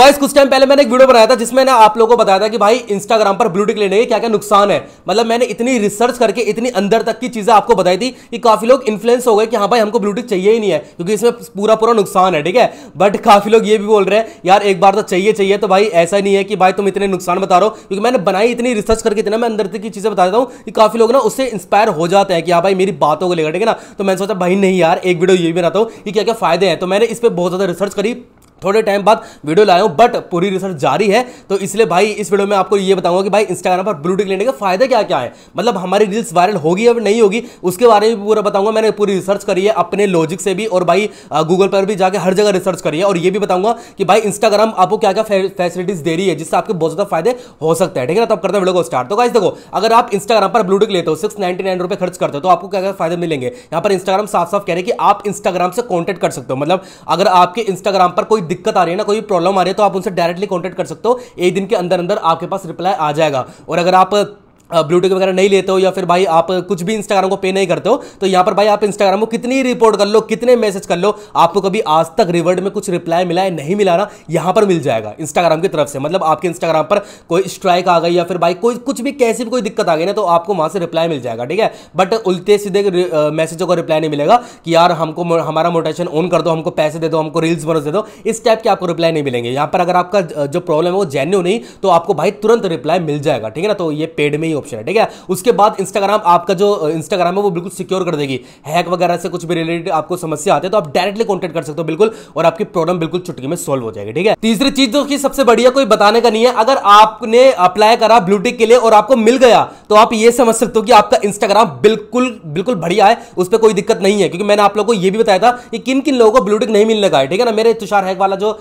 boys कुछ time पहले मैंने एक वीडियो बनाया था जिसमें मैंने आप लोगों को बताया था कि भाई इंस्टाग्राम पर ब्लूटिक लेने के क्या क्या नुकसान है मतलब मैंने इतनी रिसर्च करके इतनी अंदर तक की चीजें आपको बताई थी कि काफी लोग इन्फ्लुएंस हो गए कि हाँ भाई हमको ब्लूटिक चाहिए ही नहीं है क्योंकि इसमें पूरा पूरा नुकसान है ठीक है बट काफी लोग ये भी बोल रहे हैं यार एक बार तो चाहिए चाहिए तो भाई ऐसा नहीं है कि भाई तुम इतने नुकसान बता रहे हो क्योंकि मैंने बनाई इतनी रिसर्च करके इतना मैं अंदर तक की चीजें बता देता हूँ कि काफी लोग ना उससे इंस्पायर हो जाते हैं कि हाँ भाई मेरी बातों को लेकर ठीक है ना तो मैंने सोचा भाई नहीं यार एक वीडियो ये भी बनाता हूँ कि क्या क्या फायदे हैं तो मैंने इस पर बहुत ज्यादा रिसर्च करी थोड़े टाइम बाद वीडियो लाया हूँ बट पूरी रिसर्च जारी है तो इसलिए भाई इस वीडियो में आपको ये बताऊंगा कि भाई इंस्टाग्राम पर ब्लूटिक लेने के फायदे क्या क्या है मतलब हमारी रील्स वायरल होगी या नहीं होगी उसके बारे में पूरा बताऊंगा मैंने पूरी रिसर्च करी है अपने लॉजिक से भी और भाई गूगल पर भी जाकर हर जगह रिसर्च करी है और ये भी बताऊंगा कि भाई इंस्टाग्राम आपको क्या क्या फैसिलिटीज दे रही है जिससे आपके बहुत ज्यादा फायदे हो सकते हैं ठीक है ना तो करते हैं वीडियो को स्टार्ट तो देखो अगर आप इंस्टाग्राम पर ब्लूटिक लेते हो सिक्स नाइनटी खर्च करते हो तो आपको क्या क्या फायदे मिलेंगे यहाँ पर इंस्टाग्राम साफ साफ कह रहे कि आप इंस्टाग्राम से कॉन्टेक्ट कर सकते हो मतलब अगर आपके इंस्टाग्राम पर कोई दिक्कत आ रही है ना कोई प्रॉब्लम आ रही है तो आप उनसे डायरेक्टली कॉन्टेक्ट कर सकते हो एक दिन के अंदर अंदर आपके पास रिप्लाई आ जाएगा और अगर आप ब्लूटूथ वगैरह नहीं लेते हो या फिर भाई आप कुछ भी इंस्टाग्राम को पे नहीं करते हो तो यहाँ पर भाई आप इंस्टाग्राम को कितनी रिपोर्ट कर लो कितने मैसेज कर लो आपको कभी आज तक रिवर्ड में कुछ रिप्लाई मिला है नहीं मिला ना यहाँ पर मिल जाएगा इंस्टाग्राम की तरफ से मतलब आपके इंस्टाग्राम पर कोई स्ट्राइक आ गई या फिर भाई कोई कुछ भी कैसी भी कोई दिक्कत आ गई ना तो आपको वहाँ से रिप्लाई मिल जाएगा ठीक है बट उल्टे सीधे मैसेजों का रिप्लाई नहीं मिलेगा कि यार हमको हमारा मोटेशन ऑन कर दो हमको पैसे दे दो हमको रील्स बनो दे दो इस टाइप के आपको रिप्लाई नहीं मिलेंगे यहाँ पर अगर आपका जो प्रॉब्लम है वो जेन्यू नहीं तो आपको भाई तुरंत रिप्लाई मिल जाएगा ठीक है ना तो ये पेड में ऑप्शन है ठीक है उसके बाद इंस्टाग्राम आपका जो इंस्टाग्राम है वो बिल्कुल सिक्योर कर देगी हैक वगैरह से कुछ भी रिलेटेड आपको समस्या आते हैं तो आप डायरेक्टली कॉन्टेक्ट कर सकते हो बिल्कुल और आपकी प्रॉब्लम बिल्कुल चुटकी में सोल्व हो जाएगी ठीक है तीसरी चीज जो की सबसे बढ़िया कोई बताने का नहीं है अगर आपने अप्लाई करा ब्लूटिक के लिए और आपको मिल गया तो आप ये समझ सकते हो कि आपका इंस्टाग्राम बिल्कुल बिल्कुल बढ़िया है उस पर कोई दिक्कत नहीं है क्योंकि मैंने आप लोगों को यह भी बताया था कि किन किन लोगों को ब्लूटिक नहीं मिलने का है ठीक है ना मेरे तुषार हैक वाला जो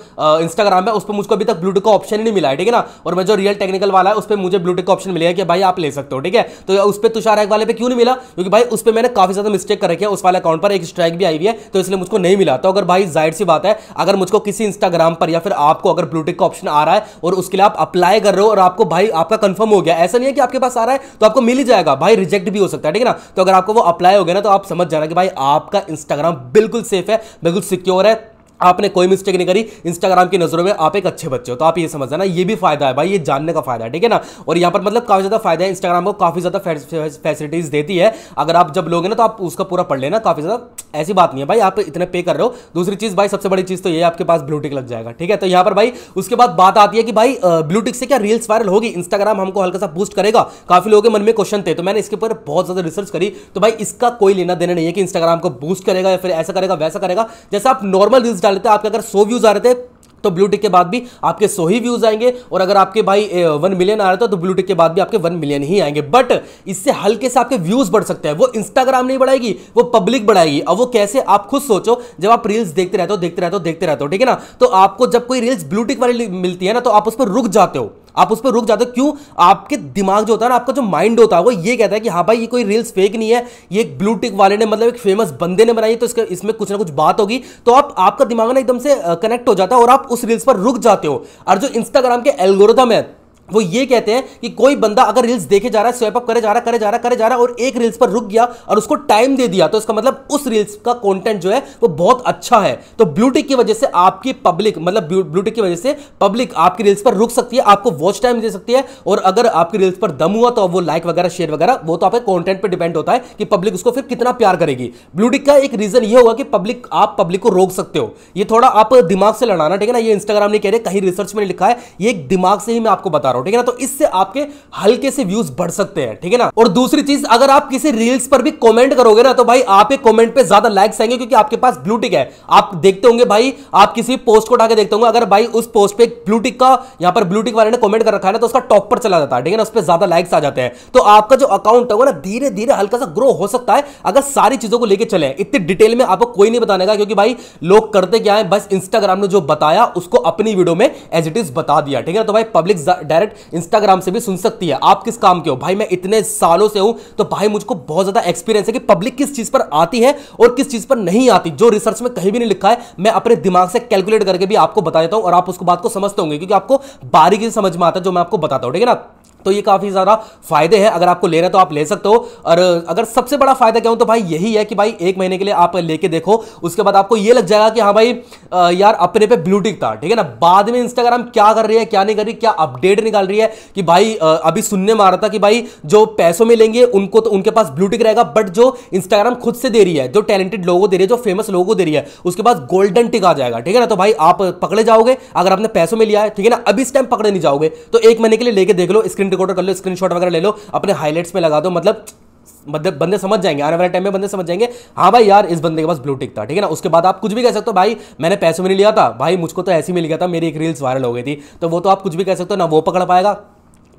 इंस्टाग्राम है उस पर मुझको अभी तक ब्लूटिक का ऑप्शन ही नहीं मिला है ठीक है ना और मैं जो रियल टेक्निकल वाला है उस पर मुझे ब्लूटिक का ऑप्शन मिलेगा कि भाई आप ले सकते हो ठीक है तो उस पर तुषार एक वाले पे क्यों नहीं मिला क्योंकि भाई उस पर मैंने काफी ज्यादा मिस्टेक कर रखी है उस वाले अकाउंट पर एक स्ट्राइक भी आई हुई है तो इसलिए मुझको नहीं मिला तो अगर भाई जाहिर सी बात है अगर मुझको किसी इंस्टाग्राम पर या फिर आपको अगर ब्लूटिक का ऑप्शन आ रहा है और उसके लिए आप अप्लाई कर रहे हो और आपको भाई आपका कंफर्म हो गया ऐसा नहीं है कि आपके पास आ रहा है तो आपको मिल ही जाएगा भाई रिजेक्ट भी हो सकता है ठीक है ना तो अगर आपको वो अप्लाई हो गया ना तो आप समझ जाना कि भाई आपका इंस्टाग्राम बिल्कुल सेफ है बिल्कुल सिक्योर है आपने कोई मिस्टेक नहीं करी इंस्टाग्राम की नज़रों में आप एक अच्छे बच्चे हो तो आप ये समझ जाना ये भी फायदा है भाई ये जानने का फायदा है ठीक है ना और यहाँ पर मतलब काफ़ी ज़्यादा फायदा है इंस्टाग्राम को काफ़ी ज़्यादा फैसिलिटीज़ देती है अगर आप जब लोगे ना तो आप उसका पूरा पढ़ लेना काफ़ी ज़्यादा ऐसी बात नहीं है भाई आप इतने पे कर रहे हो दूसरी चीज़ भाई सबसे बड़ी चीज़ तो ये आपके पास ब्लूटिक लग जाएगा ठीक है तो यहां पर भाई उसके बाद बात आती है कि भाई ब्लूटिक से क्या रील्स वायरल होगी इंस्टाग्राम हमको हल्का सा बूस्ट करेगा काफ़ी लोगों के मन में क्वेश्चन थे तो मैंने इसके ऊपर बहुत ज़्यादा रिसर्च करी तो भाई इसका कोई लेना देना नहीं है कि इंस्टाग्राम को बूस्ट करेगा या फिर ऐसा करेगा वैसा करेगा जैसे आप नॉर्मल रील्स डालते आपके अगर सो व्यूज़ आ रहे थे तो ब्लू टिक के बाद भी आपके सो ही व्यूज आएंगे और अगर आपके भाई वन मिलियन आ रहा था तो ब्लू तो टिक के बाद भी आपके वन मिलियन ही आएंगे बट इससे हल्के से आपके व्यूज बढ़ सकते हैं वो इंस्टाग्राम नहीं बढ़ाएगी वो पब्लिक बढ़ाएगी अब वो कैसे आप खुद सोचो जब आप रील्स देखते रहते हो देखते रहते हो देखते रहते हो ठीक है ना तो आपको जब कोई रील्स ब्लूटिक वाली मिलती है ना तो आप उस पर रुक जाते हो आप उस पर रुक जाते हो क्यों आपके दिमाग जो होता है ना आपका जो माइंड होता है वो ये कहता है कि हाँ भाई ये कोई रील्स फेक नहीं है ये एक ब्लू टिक वाले ने मतलब एक फेमस बंदे ने बनाई तो इसका इसमें कुछ ना कुछ बात होगी तो आप आपका दिमाग ना एकदम से कनेक्ट हो जाता है और आप उस रील्स पर रुक जाते हो और जो इंस्टाग्राम के एल्गोरिथम है वो ये कहते हैं कि कोई बंदा अगर रील्स देखे जा रहा है स्वाइप अप करे जा रहा करे जा रहा करे जा रहा और एक रील्स पर रुक गया और उसको टाइम दे दिया तो इसका मतलब उस रील्स का कंटेंट जो है वो बहुत अच्छा है तो ब्लूटिक की वजह से आपकी पब्लिक मतलब ब्लूटिक की वजह से पब्लिक आपकी रील्स पर रुक सकती है आपको वॉच टाइम दे सकती है और अगर आपकी रील्स पर दम हुआ तो वो लाइक वगैरह शेयर वगैरह वो तो आपके कॉन्टेंट पर डिपेंड होता है कि पब्लिक उसको फिर कितना प्यार करेगी ब्लूटिक का एक रीजन यह होगा कि पब्लिक आप पब्लिक को रोक सकते हो ये थोड़ा आप दिमाग से लड़ाना ठीक है ना ये इंस्टाग्राम नहीं कह रहे कहीं रिसर्च में लिखा है ये दिमाग से ही मैं आपको बता रहा रहा हूं ना तो इससे आपके हल्के से व्यूज बढ़ सकते हैं ठीक है ना और दूसरी चीज अगर आप किसी रील्स पर भी कॉमेंट करोगे ना तो भाई आप एक कॉमेंट पे ज्यादा लाइक्स आएंगे क्योंकि आपके पास ब्लूटिक है आप देखते होंगे भाई आप किसी पोस्ट को उठा के देखते होंगे अगर भाई उस पोस्ट पर ब्लूटिक का यहां पर ब्लूटिक वाले ने कॉमेंट कर रखा है ना तो उसका टॉप पर चला जाता है ठीक है ना उस पर ज्यादा लाइक्स आ जाते हैं तो आपका जो अकाउंट होगा ना धीरे धीरे हल्का सा ग्रो हो सकता है अगर सारी चीजों को लेकर चले इतनी डिटेल में आपको कोई नहीं बताने का क्योंकि भाई लोग करते क्या है बस इंस्टाग्राम ने जो बताया उसको अपनी वीडियो में एज इट इज बता दिया ठीक है तो भाई पब्लिक डायरेक्ट डायरेक्ट इंस्टाग्राम से भी सुन सकती है आप किस काम के हो भाई मैं इतने सालों से हूं तो भाई मुझको बहुत ज्यादा एक्सपीरियंस है कि पब्लिक किस चीज पर आती है और किस चीज पर नहीं आती जो रिसर्च में कहीं भी नहीं लिखा है मैं अपने दिमाग से कैलकुलेट करके भी आपको बता देता हूं और आप उसको बात को समझते होंगे क्योंकि आपको बारीकी से समझ में आता है जो मैं आपको बताता हूं ठीक है ना तो ये काफ़ी ज़्यादा फायदे हैं अगर आपको ले रहे तो आप ले सकते हो और अगर सबसे बड़ा फायदा क्या हो तो भाई यही है कि भाई एक महीने के लिए आप लेके देखो उसके बाद आपको ये लग जाएगा कि हाँ भाई यार अपने पे ब्लूटिक था ठीक है ना बाद में इंस्टाग्राम क्या कर रही है क्या नहीं कर रही क्या अपडेट निकाल रही है कि भाई अभी सुनने में आ रहा था कि भाई जो पैसों में लेंगे उनको तो उनके पास ब्लूटिक रहेगा बट जो इंस्टाग्राम खुद से दे रही है जो टैलेंटेड लोगों दे रही है जो फेमस लोगों दे रही है उसके बाद गोल्डन टिक आ जाएगा ठीक है ना तो भाई आप पकड़े जाओगे अगर आपने पैसों में लिया है ठीक है ना अभी इस टाइम पकड़े नहीं जाओगे तो एक महीने के लिए लेके देख लो स्क्रीन रिकॉर्डर कर लो स्क्रीनशॉट वगैरह ले लो अपने हाईलाइट्स में लगा दो मतलब मतलब बंदे समझ जाएंगे आने वाले टाइम में बंदे समझ जाएंगे हाँ भाई यार इस बंदे के पास ब्लू टिक था ठीक है ना उसके बाद आप कुछ भी कह सकते हो भाई मैंने पैसे में नहीं लिया था भाई मुझको तो ऐसे ही मिल गया था मेरी एक रील्स वायरल हो गई थी तो वो तो आप कुछ भी कह सकते हो ना वो पकड़ पाएगा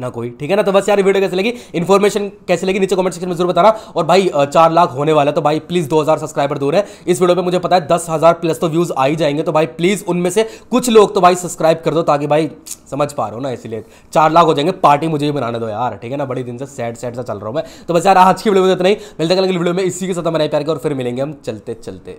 ना कोई ठीक है ना तो बस यार वीडियो कैसे लगी इन्फॉर्मेशन कैसे लगी नीचे कमेंट सेक्शन में जरूर बताना और भाई चार लाख होने वाला है तो भाई प्लीज 2000 सब्सक्राइबर दूर है इस वीडियो पे मुझे पता है दस हजार प्लस तो व्यूज आ ही जाएंगे तो भाई प्लीज उनमें से कुछ लोग तो भाई सब्सक्राइब कर दो ताकि भाई समझ पा रहे हो ना इसलिए चार लाख हो जाएंगे पार्टी मुझे भी बनाने दो यार ठीक है ना बड़ी दिन से सैड सैड सा चल रहा हूँ मैं तो बस यार आज की वीडियो में इतना ही मिलते कल वीडियो में इसी के साथ हमारे प्यार के और फिर मिलेंगे हम चलते चलते